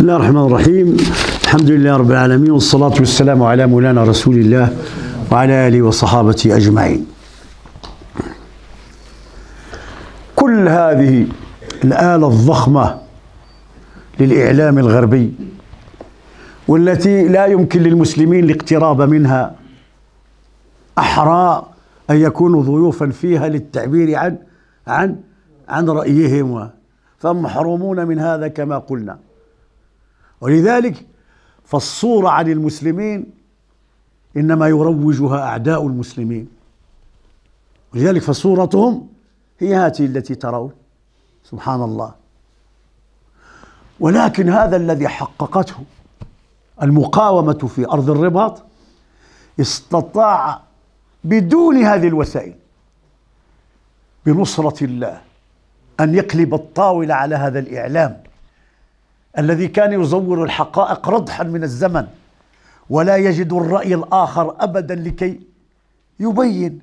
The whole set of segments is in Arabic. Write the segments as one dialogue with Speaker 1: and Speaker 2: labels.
Speaker 1: بسم الله الرحمن الرحيم الحمد لله رب العالمين والصلاة والسلام على مولانا رسول الله وعلى آله وصحابته أجمعين كل هذه الآلة الضخمة للإعلام الغربي والتي لا يمكن للمسلمين الاقتراب منها أحرى أن يكونوا ضيوفا فيها للتعبير عن عن عن رأيهم فهم محرومون من هذا كما قلنا ولذلك فالصورة عن المسلمين إنما يروجها أعداء المسلمين ولذلك فصورتهم هي هذه التي ترون سبحان الله ولكن هذا الذي حققته المقاومة في أرض الرباط استطاع بدون هذه الوسائل بنصرة الله أن يقلب الطاولة على هذا الإعلام الذي كان يزور الحقائق رضحا من الزمن ولا يجد الرأي الآخر أبدا لكي يبين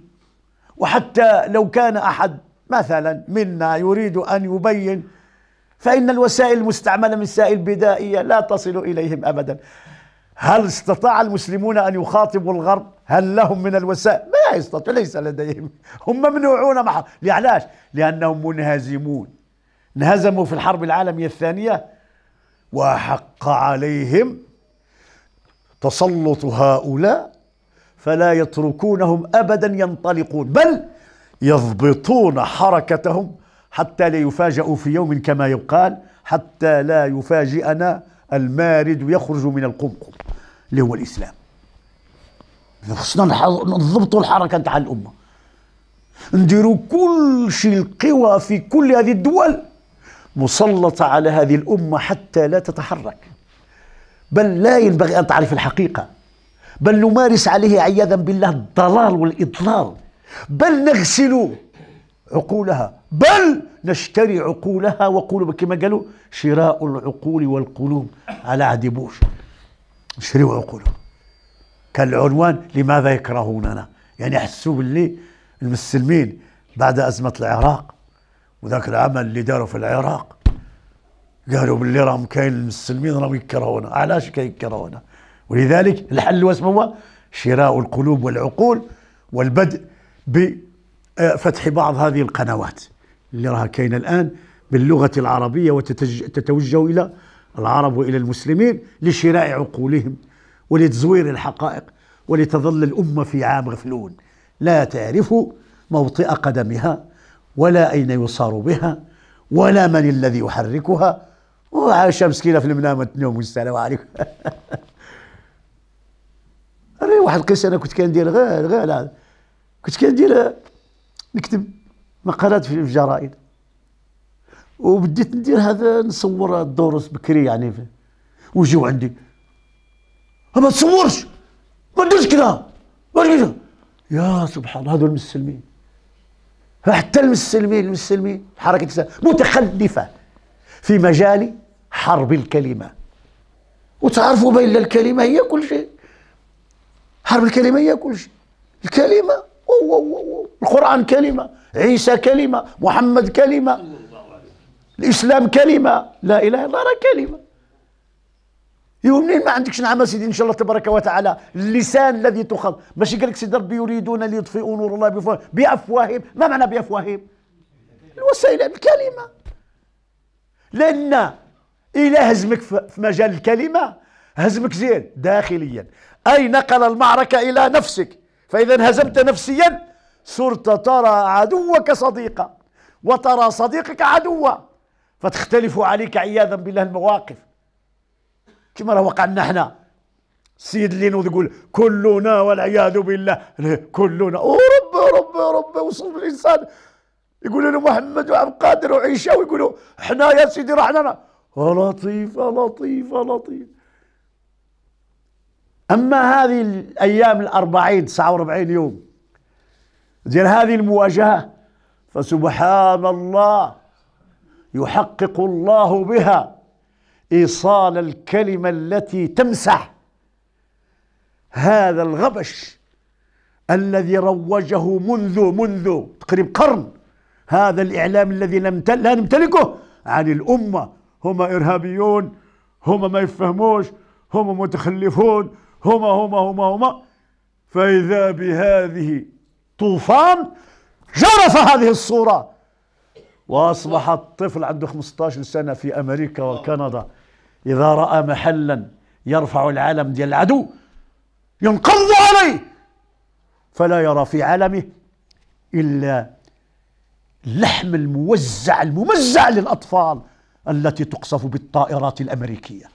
Speaker 1: وحتى لو كان أحد مثلا منا يريد أن يبين فإن الوسائل المستعملة من سائل بدائية لا تصل إليهم أبدا هل استطاع المسلمون أن يخاطبوا الغرب هل لهم من الوسائل لا يستطيع ليس لديهم هم ممنوعون معه لعلاش لأنهم منهزمون انهزموا في الحرب العالمية الثانية وحق عليهم تسلط هؤلاء فلا يتركونهم ابدا ينطلقون بل يضبطون حركتهم حتى لا يفاجئوا في يوم كما يقال حتى لا يفاجئنا المارد يخرج من القمقم اللي هو الاسلام خصنا نضبطوا الحركه تاع الامه نديروا كل شيء القوى في كل هذه الدول مسلطة على هذه الأمة حتى لا تتحرك بل لا ينبغي أن تعرف الحقيقة بل نمارس عليه عياذا بالله الضلال والإضلال بل نغسل عقولها بل نشتري عقولها وقلوبها كما قالوا شراء العقول والقلوب على عهد بوش نشريوا عقولهم كان العنوان لماذا يكرهوننا يعني يحسوا باللي المسلمين بعد أزمة العراق وذاك العمل اللي داروا في العراق قالوا باللي راهم كاين المسلمين راهم يكرهونا علاش كيكرهونا ولذلك الحل واش هو شراء القلوب والعقول والبدء بفتح بعض هذه القنوات اللي راها كاينه الان باللغه العربيه وتتوجه الى العرب والى المسلمين لشراء عقولهم ولتزوير الحقائق ولتظل الامه في عام غفلون لا تعرف موطئ قدمها ولا أين يصار بها ولا من الذي يحركها وعاش مسكينة في المنام تنوم والسلام عليكم راني واحد القصة أنا كنت كندير غير غير كنت كندير نكتب مقالات في الجرائد وبديت ندير هذا نصور الدروس بكري يعني وجيو عندي أه، ما تصورش ما تديرش كذا يا سبحان الله هذول المسلمين حتى المسلمين المسلمين حركة متخلفة في مجال حرب الكلمة وتعرفوا بأن الكلمة هي كل شيء حرب الكلمة هي كل شيء الكلمة أوه أوه أوه. القرآن كلمة عيسى كلمة محمد كلمة الإسلام كلمة لا إله إلا الله كلمة منين ما عندكش نعم سيدي ان شاء الله تبارك وتعالى اللسان الذي تخض ماشي قال لك سيدي ربي يريدون ليطفئوا نور الله بفوه. بافواههم ما معنى بافواههم الوسيله الكلمه لان الى هزمك في مجال الكلمه هزمك زين داخليا اي نقل المعركه الى نفسك فاذا هزمت نفسيا صرت ترى عدوك صديقا وترى صديقك عدوا فتختلف عليك عياذا بالله المواقف كما راه وقع لنا حنا السيد اللي نوض يقول كلنا والعياذ بالله كلنا او ربي ربي ربي وصل الانسان يقولوا له محمد وعبد القادر وعيشه ويقولوا حنا يا سيدي راه حنا لطيفة لطيفة لطيفة اما هذه الايام الاربعين 49 يوم ديال هذه المواجهه فسبحان الله يحقق الله بها ايصال الكلمه التي تمسح هذا الغبش الذي روجه منذ منذ تقريب قرن هذا الاعلام الذي لم لا نمتلكه عن الامه هم ارهابيون هم ما يفهموش هم متخلفون هم هم هم هم فاذا بهذه طوفان جرف هذه الصوره واصبح الطفل عنده 15 سنه في امريكا وكندا إذا رأى محلا يرفع العلم ديال العدو ينقض عليه فلا يرى في علمه إلا اللحم الموزع الممزع للأطفال التي تقصف بالطائرات الأمريكية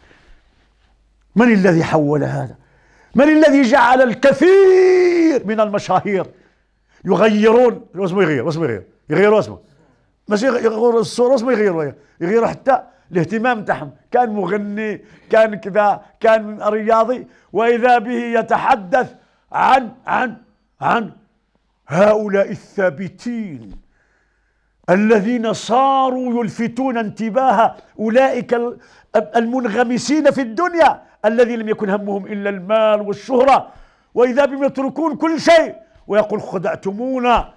Speaker 1: من الذي حول هذا؟ من الذي جعل الكثير من المشاهير يغيرون اسمه يغير اسمه يغير يغيروا اسمه ماشي يغيروا الصورة اسمه يغيروا يغيروا حتى الاهتمام تحم كان مغني كان كذا كان رياضي وإذا به يتحدث عن عن عن هؤلاء الثابتين الذين صاروا يلفتون انتباه أولئك المنغمسين في الدنيا الذي لم يكن همهم إلا المال والشهرة وإذا بهم يتركون كل شيء ويقول خدعتمونا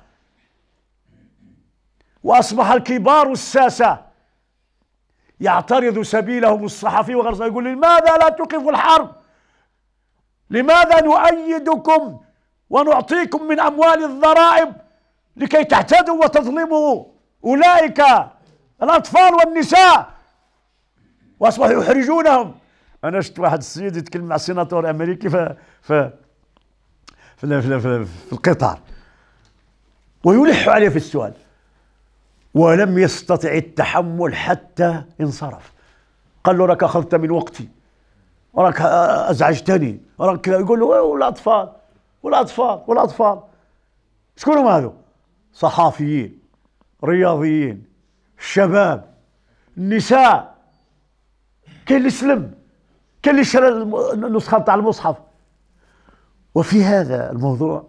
Speaker 1: وأصبح الكبار الساسة يعترض سبيلهم الصحفي وغير يقول لماذا لا توقفوا الحرب لماذا نؤيدكم ونعطيكم من أموال الضرائب لكي تعتدوا وتظلموا أولئك الأطفال والنساء وأصبحوا يحرجونهم أنا شفت واحد السيد يتكلم مع سيناتور أمريكي في في في, في, في, في القطار ويلح عليه في السؤال ولم يستطع التحمل حتى انصرف قال له راك اخذت من وقتي راك ازعجتني راك يقول له أيوه، والاطفال والاطفال والاطفال شكون هم هذو؟ صحافيين رياضيين شباب نساء كاين اللي سلم كاين اللي شرى النسخه تاع المصحف وفي هذا الموضوع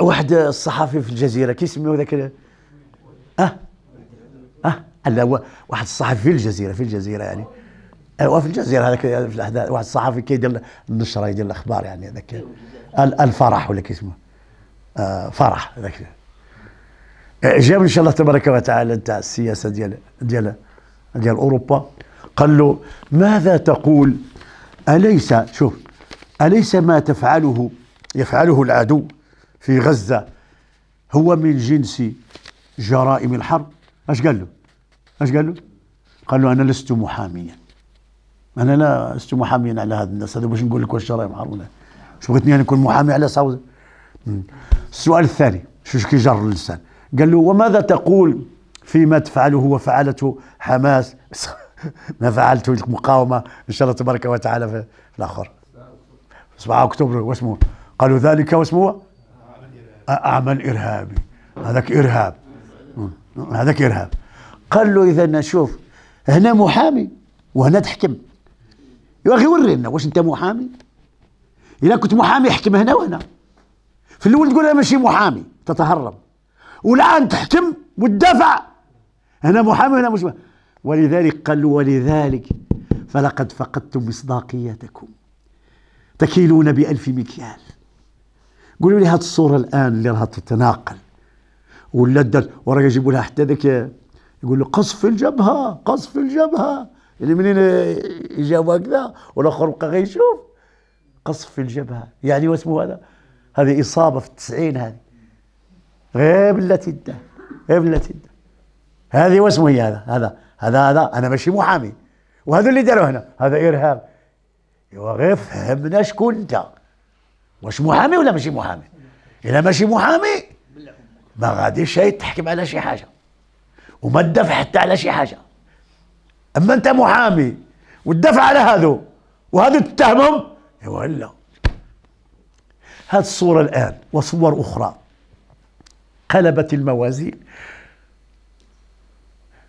Speaker 1: واحد الصحافي في الجزيره كي يسميه ذاك اه اه هلا واحد الصحفي في الجزيره في الجزيره يعني هو أه، في الجزيره هذاك في الاحداث واحد الصحفي كيدير النشره يدير الاخبار يعني هذاك الفرح ولا كيسموه آه فرح هذاك أه، جاب ان شاء الله تبارك وتعالى تاع السياسه ديال ديال ديال اوروبا قال له ماذا تقول اليس شوف اليس ما تفعله يفعله العدو في غزه هو من جنس جرائم الحرب ايش قال له؟ ايش قال له؟ قال له انا لست محاميا انا لا لست محاميا على هذا الناس هذا باش نقول لك واش جرائم الحرب ولا شو بغيتني انا نكون محامي على سعود السؤال الثاني شو كي جر اللسان قال له وماذا تقول فيما تفعله وفعلته حماس ما فعلته المقاومه ان شاء الله تبارك وتعالى في, في الاخر 7 اكتوبر واسمه قالوا ذلك واسمه عمل ارهابي هذاك ارهاب هذاك إرهاب قال له إذا شوف هنا محامي وهنا تحكم يا أخي ورينا واش أنت محامي إذا كنت محامي احكم هنا وهنا في الأول تقول أنا ماشي محامي تتهرب والآن تحكم وتدافع هنا محامي هنا مش محامي. ولذلك قال له ولذلك فلقد فقدتم مصداقيتكم تكيلون بألف مكيال قولوا لي هذه الصورة الآن اللي راها تتناقل ولا الدرس وراه يجيبوا لها حتى ذاك يقول له قصف الجبهه قصف الجبهه اللي يعني منين يجاوب هكذا والاخر بقى غيشوف قصف في الجبهه يعني واسمه هذا هذه اصابه في التسعين هذه غير بلاتي الدم غير بلاتي الدم هذه واسمه هي هذا هذا هذا هذا انا ماشي محامي وهذا اللي داروا هنا هذا ارهاب ايوا غير فهمنا شكون انت واش محامي ولا ماشي محامي الا ماشي محامي ما غاديش تحكم على شي حاجه وما تدافع حتى على شي حاجه اما انت محامي وتدافع على هادو وهادو تتهمهم ايوا لا هذه الصوره الان وصور اخرى قلبت الموازين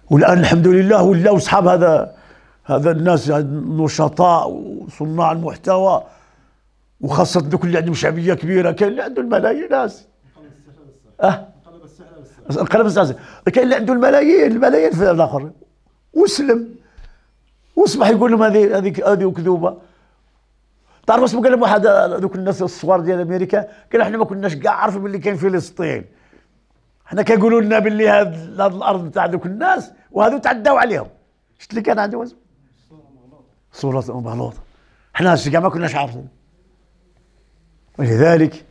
Speaker 1: والان الحمد لله ولاو اصحاب هذا هذا الناس النشطاء وصناع المحتوى وخاصه دوك اللي عندهم شعبيه كبيره كاين اللي عندهم الملايين ناس اه القلب الزازي كاين اللي عنده الملايين الملايين في الاخر وسلم وصبح يقول لهم هذه هذه هذه كذوبه تعرف واش قال لهم واحد ذوك الناس الصغار ديال امريكا قال احنا ما كناش كاع عارفين باللي كاين فلسطين احنا كيقولوا لنا باللي هاد الارض تاع ذوك الناس وهذو تعداو عليهم شفت اللي كان عنده واسم صورة مغلوطة احنا كاع ما كناش عارفين ولذلك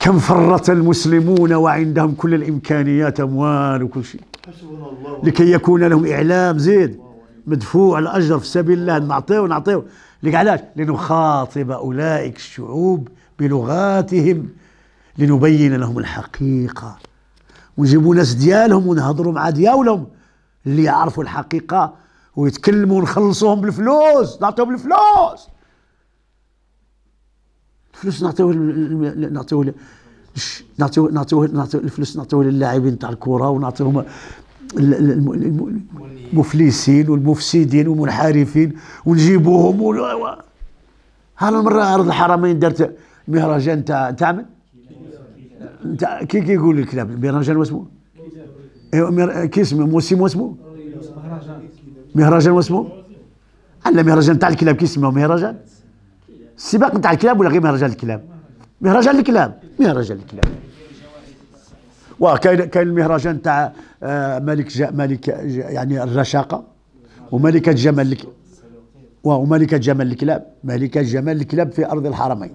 Speaker 1: كم فرط المسلمون وعندهم كل الإمكانيات أموال وكل شيء لكي يكون لهم إعلام زيد مدفوع الأجر في سبيل الله نعطيه ونعطيه لك علاش لنخاطب أولئك الشعوب بلغاتهم لنبين لهم الحقيقة ونجيبوا ناس ديالهم ونهضروا مع ديالهم اللي يعرفوا الحقيقة ويتكلموا ونخلصوهم بالفلوس نعطيهم الفلوس فلوس نعطيوه نعطيوه نعطيوه نعطيوه نعطيوه الفلوس نعطيوه للاعبين تاع الكره ونعطيوهم المفلسين والمفسدين والمنحرفين ونجيبوهم و... المره عرض الحرمين دارت مهرجان تاع تاع من؟ تاع كي كيقول الكلام المهرجان واسمو؟ ايوا كي اسمه موسم واسمو؟ مهرجان واسمو؟ على مهرجان تاع الكلاب كي اسمه مهرجان؟ السباق نتاع الكلاب ولا غير مهرجان الكلاب مهرجان الكلاب مهرجان الكلاب وكاين كاين المهرجان تاع آه، ملك جا ملك جا يعني الرشاقه وملكه جمال الك... وملكه جمال الكلاب ملكه جمال الكلاب في ارض الحرمين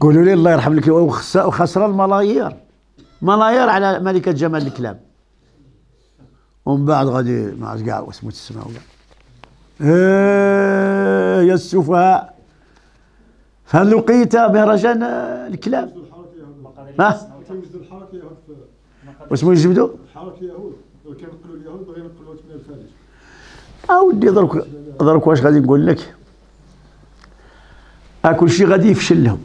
Speaker 1: قولوا لي الله يرحم لك وخسر الملايير ملايير على ملكه جمال الكلاب ومن بعد غادي ما عرفت كاع واسمه متسمعوا كاع إيه، يا السفهاء فلقيت مهرجان الكلام ما واش ما يجبدوا الحركه اليهود كينقلوا اليهود الخارج اودي درك درك واش غادي نقول لك كل شيء غادي يفشل لهم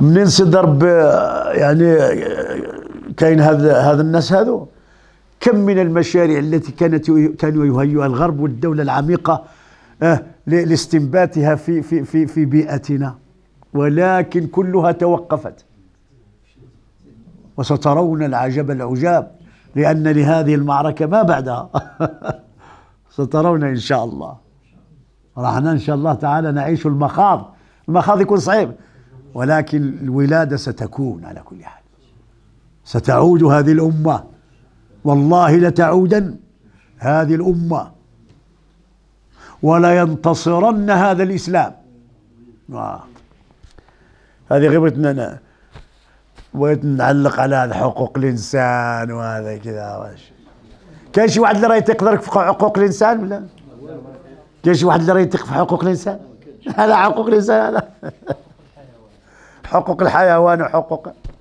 Speaker 1: منين سي ضرب آه، يعني آه، كاين هذا هذا الناس هذو كم من المشاريع التي كانت كانوا يهيئها الغرب والدولة العميقة آه، لاستنباتها في في في في بيئتنا ولكن كلها توقفت وسترون العجب العجاب لأن لهذه المعركة ما بعدها سترون إن شاء الله رحنا إن شاء الله تعالى نعيش المخاض المخاض يكون صعيب ولكن الولادة ستكون على كل حال ستعود هذه الأمة والله لتعودن هذه الأمة ولينتصرن هذا الإسلام آه. هذه غيبتنا نعلق على هذا حقوق الإنسان وهذا كذا كاين شي واحد اللي راه يتقدر في حقوق الإنسان ولا؟ كاين شي واحد اللي راه يتق في حقوق الإنسان؟ هذا حقوق الإنسان هذا حقوق الحيوان وحقوق